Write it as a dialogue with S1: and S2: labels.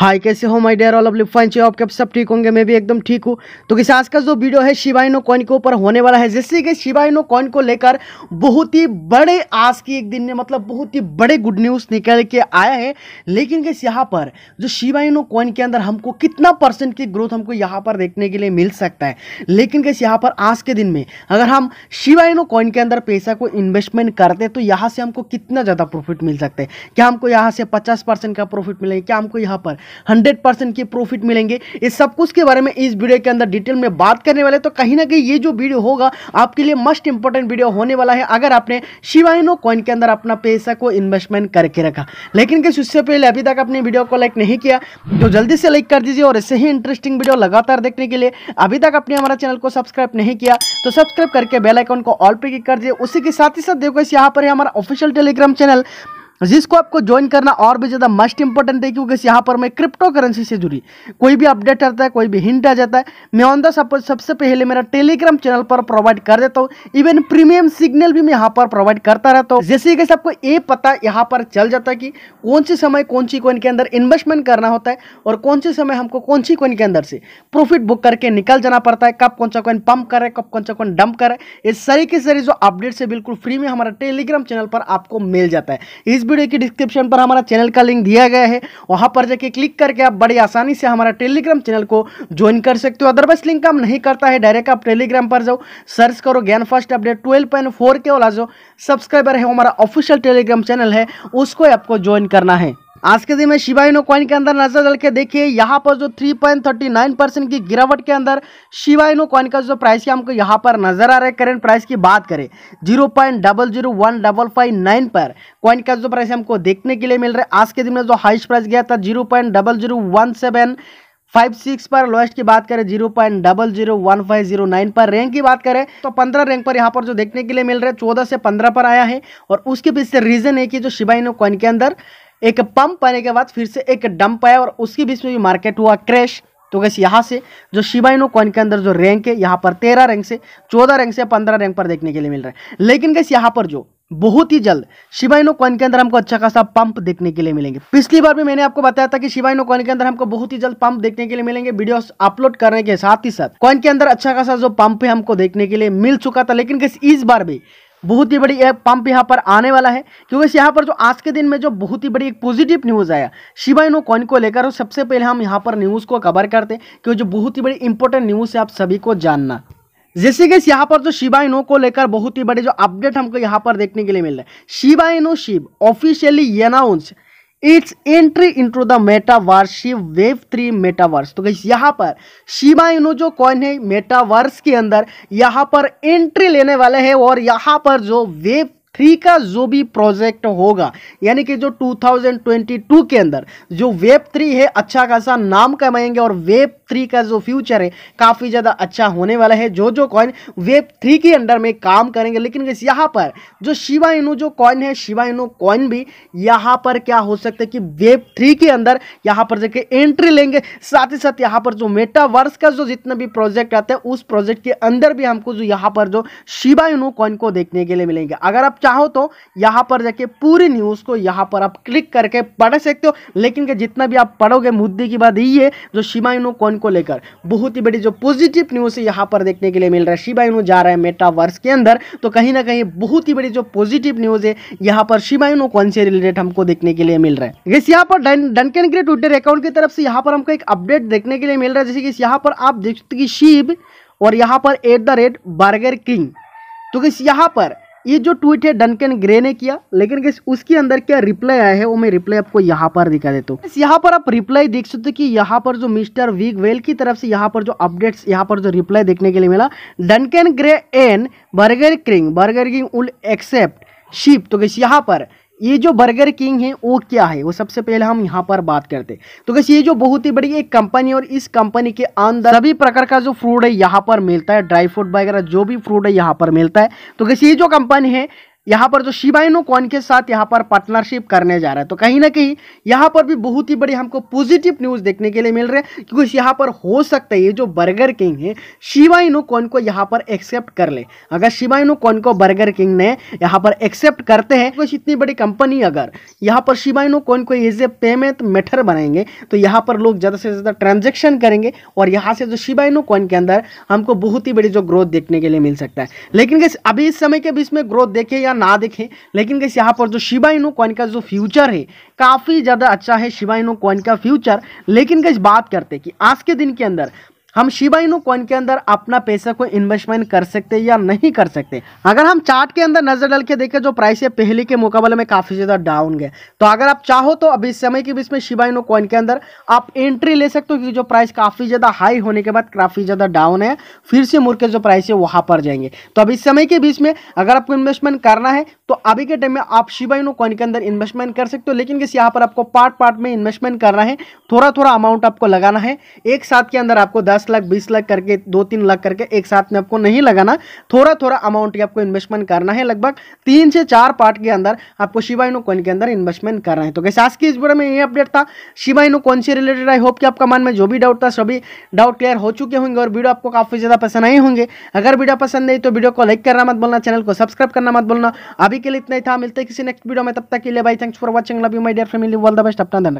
S1: हाय कैसे हो my dear all of fine चाहिए आपके सब ठीक होंगे मैं भी एकदम ठीक हूँ तो किसी आज का जो वीडियो है शिवाइनो कॉइन के ऊपर होने वाला है जैसे कि शिवाइनो कॉइन को लेकर बहुत ही बड़े आज की एक दिन में मतलब बहुत ही बड़े गुड न्यूज़ निकल के आया है लेकिन कैसे यहाँ पर जो शिवाइनो कॉइन के अंदर हमको कितना परसेंट की ग्रोथ हमको यहाँ पर देखने के लिए मिल सकता है लेकिन कैसे यहाँ पर आज के दिन में अगर हम शिवाइनो कॉइन के अंदर पैसा को इन्वेस्टमेंट करते तो यहाँ से हमको कितना ज़्यादा प्रॉफिट मिल सकता है क्या हमको यहाँ से पचास का प्रॉफिट मिलेगा क्या हमको यहाँ पर हंड्रेड परसेंट के प्रॉफिट मिलेंगे इस सब कुछ के बारे में इस वीडियो के अंदर डिटेल में बात करने वाले तो कहीं ना कहीं ये जो वीडियो होगा आपके लिए मस्ट इंपॉर्टेंट वीडियो होने वाला है अगर आपने शिवाइनो कॉइन के अंदर अपना पैसा को इन्वेस्टमेंट करके रखा लेकिन किस उससे पहले अभी तक अपने वीडियो को लाइक नहीं किया तो जल्दी से लाइक कर दीजिए और ऐसे ही इंटरेस्टिंग वीडियो लगातार देखने के लिए अभी तक आपने हमारा चैनल को सब्सक्राइब नहीं किया तो सब्सक्राइब करके बेलाइकॉन को ऑल पे क्लिक कर दिए उसी के साथ ही साथ देखो इस यहाँ पर हमारा ऑफिशियल टेलीग्राम चैनल जिसको आपको ज्वाइन करना और भी ज़्यादा मस्ट इंपॉर्टेंट है क्योंकि यहाँ पर मैं क्रिप्टो करेंसी से जुड़ी कोई भी अपडेट आता है कोई भी हिंट आ जाता है मैं ऑन द सपोज सबसे पहले मेरा टेलीग्राम चैनल पर प्रोवाइड कर देता हूँ इवन प्रीमियम सिग्नल भी मैं यहाँ पर प्रोवाइड करता रहता हूँ जैसे कैसे आपको ये पता यहाँ पर चल जाता है कि कौन से समय कौन सी कोइन के अंदर इन्वेस्टमेंट करना होता है और कौन से समय हमको कौन सी कोइन के अंदर से प्रॉफिट बुक करके निकल जाना पड़ता है कब कौन सा कोइन पंप करे कब कौन सा कोइन डंप करे इस सारी की सारी जो अपडेट्स है बिल्कुल फ्री में हमारा टेलीग्राम चैनल पर आपको मिल जाता है इस वीडियो की डिस्क्रिप्शन पर हमारा चैनल का लिंक दिया गया है वहां पर जाके क्लिक करके आप बड़ी आसानी से हमारा टेलीग्राम चैनल को ज्वाइन कर सकते हो अदरवाइज लिंक काम नहीं करता है डायरेक्ट आप टेलीग्राम पर जाओ सर्च करो ज्ञान first update twelve point four के वाला जो सब्सक्राइबर है हमारा ऑफिशियल टेलीग्राम चैनल है उसको आपको ज्वाइन करना है आज के दिन में शिवाइनो कॉइन के अंदर नजर डाल के देखिए यहाँ पर जो 3.39 परसेंट की गिरावट के अंदर शिवाइनो कॉइन का जो प्राइस है हमको यहाँ पर नजर आ रहा है करेंट प्राइस की बात करें zero point double zero one double five nine पर कॉइन का जो प्राइस हमको देखने के लिए मिल रहा है आज के दिन में जो हाइस्ट प्राइस गया था जीरो फाइव सिक्स पर लोएस्ट की बात करें zero point double zero one five zero nine पर रैंक की बात करें तो पंद्रह रैंक पर यहाँ पर जो देखने के लिए मिल रहा है चौदह से पंद्रह पर आया है और उसके पीछे रीजन है कि जो शिवाइनो कॉइन के अंदर एक पंप आने के बाद फिर से एक डंप आया और उसके बीच में भी मार्केट हुआ क्रैश तो गैस यहाँ से जो शिवाइनो कॉइन के अंदर जो रैंक है यहाँ पर तेरह रैंक से चौदह रैंक से पंद्रह रैंक पर देखने के लिए मिल रहा है लेकिन गैस यहाँ पर जो बहुत ही जल्द शिवाइनो कॉइन के अंदर हमको अच्छा खासा पंप देखने के लिए मिलेंगे पिछली बार भी मैंने आपको बताया था कि शिवाइनो कॉइन के अंदर हमको बहुत ही जल्द पंप देखने के लिए मिलेंगे वीडियो अपलोड करने के साथ ही साथ कॉइन के अंदर अच्छा खासा जो पंप है हमको देखने के लिए मिल चुका था लेकिन इस बार भी बहुत ही बड़ी एक पंप यहाँ पर आने वाला है क्योंकि यहाँ पर जो आज के दिन में जो बहुत ही बड़ी एक पॉजिटिव न्यूज़ आया शिवाइनो कॉइन को लेकर और सबसे पहले हम यहाँ पर न्यूज़ को कवर करते हैं क्योंकि जो बहुत ही बड़ी इंपॉर्टेंट न्यूज़ है आप सभी को जानना जैसे कि यहाँ पर जो शिवा इनो को लेकर बहुत ही बड़े जो अपडेट हमको यहाँ पर देखने के लिए मिल रहा है Shiba Inu Shib officially announce its entry into the metaverse Shib wave three metaverse तो गई यहाँ पर शिवा इनो जो कॉइन है मेटावर्स के अंदर यहाँ पर एंट्री लेने वाले हैं और यहाँ पर जो वेव थ्री का जो भी प्रोजेक्ट होगा यानी कि जो 2022 के अंदर जो वेब थ्री है अच्छा खासा नाम कमाएंगे और वेब थ्री का जो फ्यूचर है काफ़ी ज़्यादा अच्छा होने वाला है जो जो कॉइन वेब थ्री के अंडर में काम करेंगे लेकिन यहाँ पर जो शिवा इनू जो कॉइन है शिवा इनू कॉइन भी यहाँ पर क्या हो सकता है कि वेब थ्री के अंदर यहाँ पर जाके एंट्री लेंगे साथ ही साथ यहाँ पर जो मेटावर्स का जो जितना भी प्रोजेक्ट आता है उस प्रोजेक्ट के अंदर भी हमको जो यहाँ पर जो शिवा इनू कॉइन को देखने के लिए मिलेंगे अगर आप चाहो तो यहाँ पर जाके पूरी न्यूज़ को यहाँ पर आप क्लिक करके पढ़ सकते हो लेकिन के जितना भी आप पढ़ोगे मुद्दे की बात यही है जो शिवाइनो कौन को लेकर बहुत ही बड़ी जो पॉजिटिव न्यूज़ है यहाँ पर देखने के लिए मिल रहा है शिवाइनो जा रहा है मेटावर्स के अंदर तो कहीं ना कहीं बहुत ही बड़ी जो पॉजिटिव न्यूज़ है यहाँ पर शिवाइनो कौन से रिलेटेड हमको देखने के लिए मिल रहा है जैसे यहाँ पर डनकन ग्रे ट्विटर अकाउंट की तरफ से यहाँ पर हमको एक अपडेट देखने के लिए मिल रहा है जैसे कि यहाँ पर आप देख सकते शिव और यहाँ पर at the rate Burger King तो किस यहाँ पर ये जो ट्वीट है डनकन ग्रे ने किया लेकिन गैस उसके अंदर क्या रिप्लाई आया है वो मैं रिप्लाई आपको यहाँ पर दिखा देता हूँ यहाँ पर आप रिप्लाई देख सकते हो कि यहाँ पर जो मिस्टर वीग वेल की तरफ से यहाँ पर जो अपडेट्स यहाँ पर जो रिप्लाई देखने के लिए मिला डनकन ग्रे एन बर्गर किंग बर्गर किंग उल एक्सेप्ट शिप तो गैस यहाँ पर ये जो बर्गर किंग है वो क्या है वो सबसे पहले हम यहाँ पर बात करते हैं तो कैसे ये जो बहुत ही बड़ी एक कंपनी और इस कंपनी के अंदर सभी प्रकार का जो फ्रूट है यहाँ पर मिलता है ड्राई फ्रूट वगैरह जो भी फ्रूट है यहाँ पर मिलता है तो कैसे ये जो कंपनी है यहाँ पर जो शिवाइनो कॉइन के साथ यहाँ पर पार्टनरशिप करने जा रहा है तो कहीं ना कहीं यहाँ पर भी बहुत ही बड़ी हमको पॉजिटिव न्यूज़ देखने के लिए मिल रहा है क्योंकि यहाँ पर हो सकता है ये जो बर्गर किंग है शिवाइनो कॉइन को यहाँ पर एक्सेप्ट कर ले अगर शिवाइनो कॉइन को बर्गर किंग ने यहाँ पर एक्सेप्ट करते हैं कुछ इतनी बड़ी कंपनी अगर यहाँ पर शिवाइनो कॉइन को एज ए पेमेंट मेथड बनाएंगे तो यहाँ पर लोग ज़्यादा से ज़्यादा ट्रांजेक्शन करेंगे और यहाँ से जो शिवाइनो कॉइन के अंदर हमको बहुत ही बड़ी जो ग्रोथ देखने के लिए मिल सकता है लेकिन अभी इस समय के बीच में ग्रोथ देखे या ना देखें लेकिन कैसे यहाँ पर जो शिबा इनो कॉइन का जो फ्यूचर है काफ़ी ज़्यादा अच्छा है शिबा इनो कॉइन का फ्यूचर लेकिन कैसे बात करते हैं कि आज के दिन के अंदर हम शिबा इनू कॉइन के अंदर अपना पैसा को इन्वेस्टमेंट कर सकते या नहीं कर सकते अगर हम चार्ट के अंदर नजर डाल के देखें जो प्राइस है पहले के मुकाबले में काफी ज्यादा डाउन गए तो अगर आप चाहो तो अभी समय के बीच में शिबा इनू कॉइन के अंदर आप एंट्री ले सकते हो क्योंकि जो प्राइस काफी ज्यादा हाई होने के बाद काफी ज्यादा डाउन है फिर से मुड़ के जो प्राइस है वहां पर जाएंगे तो अभी समय के बीच में अगर आपको इन्वेस्टमेंट करना है तो अभी के टाइम में आप शिबा इनू कॉइन के अंदर इन्वेस्टमेंट कर सकते हो लेकिन किस यहाँ पर आपको पार्ट पार्ट में इन्वेस्टमेंट करना है थोड़ा थोड़ा अमाउंट आपको लगाना है एक साथ के अंदर आपको दस दस लाख बीस लाख करके दो तीन लाख करके एक साथ में आपको नहीं लगाना थोड़ा थोड़ा अमाउंट की आपको इन्वेस्टमेंट करना है लगभग तीन से चार पार्ट के अंदर आपको शिवाइनो कॉइन के अंदर इन्वेस्टमेंट करना है तो कैसे आज की इस वीडियो में ये अपडेट था शिवाइनो कौन से रिलेटेड आई होप कि आपका मन में जो भी डाउट था सभी डाउट क्लियर हो चुके होंगे और वीडियो आपको काफ़ी ज़्यादा पसंद आए होंगे अगर वीडियो पसंद आई तो वीडियो को लाइक करना मत बोलना चैनल को सब्सक्राइब करना मत बोलना अभी के लिए इतना ही था मिलते किसी नेक्स्ट वीडियो में तब तक के लिए bye thanks for watching love you my dear family wall the best अपना